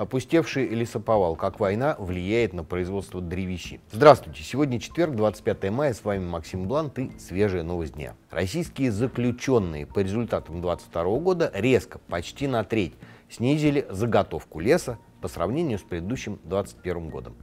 Опустевший лесоповал. Как война влияет на производство древесин. Здравствуйте. Сегодня четверг, 25 мая. С вами Максим Блант и свежая новость дня. Российские заключенные по результатам 2022 года резко, почти на треть, снизили заготовку леса по сравнению с предыдущим 2021 годом.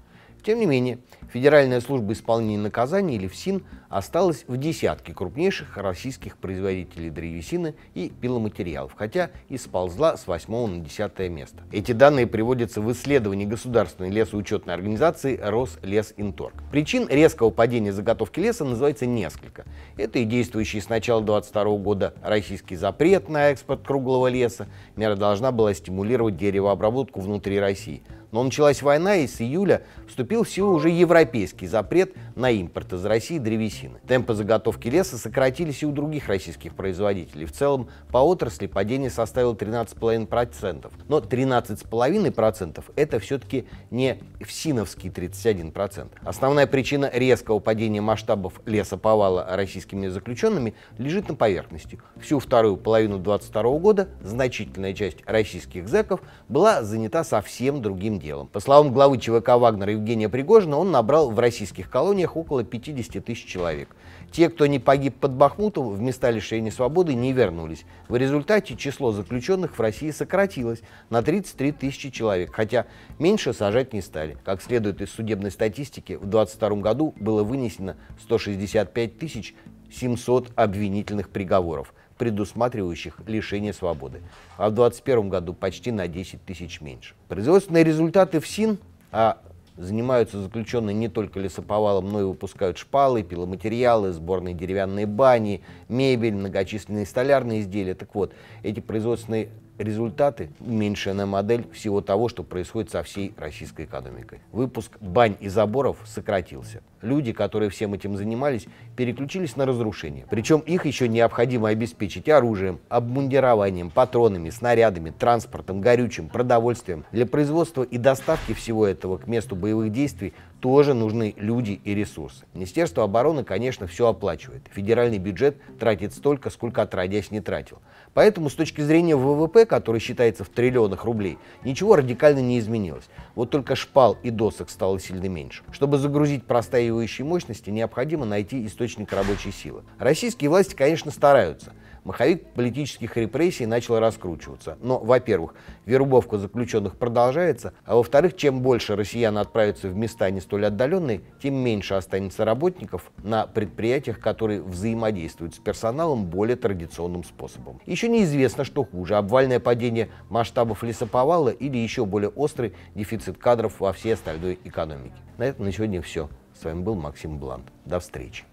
Тем не менее, Федеральная служба исполнения наказаний или ФСИН осталась в десятке крупнейших российских производителей древесины и пиломатериалов, хотя и сползла с 8 на 10 место. Эти данные приводятся в исследовании государственной лесоучетной организации Рослесинторг. Причин резкого падения заготовки леса называется несколько. Это и действующий с начала 2022 года российский запрет на экспорт круглого леса. Мера должна была стимулировать деревообработку внутри России – но началась война, и с июля вступил в силу уже европейский запрет на импорт из России древесины. Темпы заготовки леса сократились и у других российских производителей. В целом по отрасли падение составило 13,5%. Но 13,5% это все-таки не всиновский 31%. Основная причина резкого падения масштабов лесоповала российскими заключенными лежит на поверхности. Всю вторую половину 2022 года значительная часть российских зэков была занята совсем другим делом. По словам главы ЧВК Вагнера Евгения Пригожина, он набрал в российских колониях около 50 тысяч человек. Те, кто не погиб под Бахмутом, в места лишения свободы не вернулись. В результате число заключенных в России сократилось на 33 тысячи человек, хотя меньше сажать не стали. Как следует из судебной статистики, в 2022 году было вынесено 165 тысяч 700 обвинительных приговоров, предусматривающих лишение свободы, а в 2021 году почти на 10 тысяч меньше. Производственные результаты в СИН, а занимаются заключенные не только лесоповалом, но и выпускают шпалы, пиломатериалы, сборные деревянные бани, мебель, многочисленные столярные изделия. Так вот, эти производственные результаты – уменьшенная модель всего того, что происходит со всей российской экономикой. Выпуск бань и заборов сократился люди, которые всем этим занимались, переключились на разрушение. Причем их еще необходимо обеспечить оружием, обмундированием, патронами, снарядами, транспортом, горючим, продовольствием. Для производства и доставки всего этого к месту боевых действий тоже нужны люди и ресурсы. Министерство обороны, конечно, все оплачивает. Федеральный бюджет тратит столько, сколько отродясь не тратил. Поэтому с точки зрения ВВП, который считается в триллионах рублей, ничего радикально не изменилось. Вот только шпал и досок стало сильно меньше. Чтобы загрузить простая усваивающей мощности необходимо найти источник рабочей силы. Российские власти, конечно, стараются – Маховик политических репрессий начал раскручиваться. Но, во-первых, вербовка заключенных продолжается, а во-вторых, чем больше россиян отправятся в места не столь отдаленные, тем меньше останется работников на предприятиях, которые взаимодействуют с персоналом более традиционным способом. Еще неизвестно, что хуже – обвальное падение масштабов лесоповала или еще более острый дефицит кадров во всей остальной экономике. На этом на сегодня все. С вами был Максим Блант. До встречи.